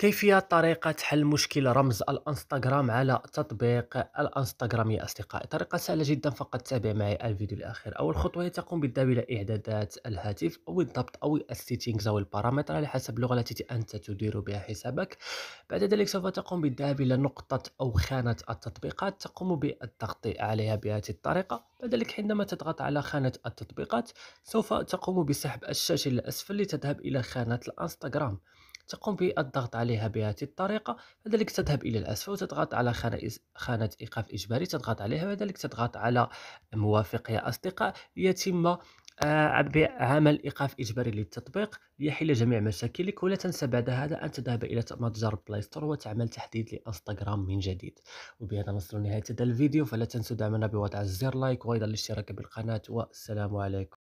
كيفية طريقة حل مشكل رمز الانستغرام على تطبيق الانستغرام يا اصدقائي طريقة سهلة جدا فقط تابع معي الفيديو الاخير اول خطوة هي تقوم بالذهاب الى اعدادات الهاتف او الضبط او السيتينغز او البارامتر على حسب اللغة التي انت تدير بها حسابك بعد ذلك سوف تقوم بالذهاب الى نقطة او خانة التطبيقات تقوم بالضغط عليها بهذه الطريقة بعد ذلك حينما تضغط على خانة التطبيقات سوف تقوم بسحب الشاشة للاسفل لتذهب الى خانة الانستغرام تقوم بالضغط عليها بهذه الطريقة فذلك تذهب إلى الأسفل وتضغط على خانة إيقاف إجباري تضغط عليها وذلك تضغط على موافق يا أصدقاء ليتم آه، عمل إيقاف إجباري للتطبيق ليحل جميع مشاكلك ولا تنسى بعد هذا أن تذهب إلى متجر بلاي ستور وتعمل تحديد لإنستغرام من جديد وبهذا نصل لنهاية هذا الفيديو فلا تنسوا دعمنا بوضع الزر لايك وأيضا الاشتراك بالقناة والسلام عليكم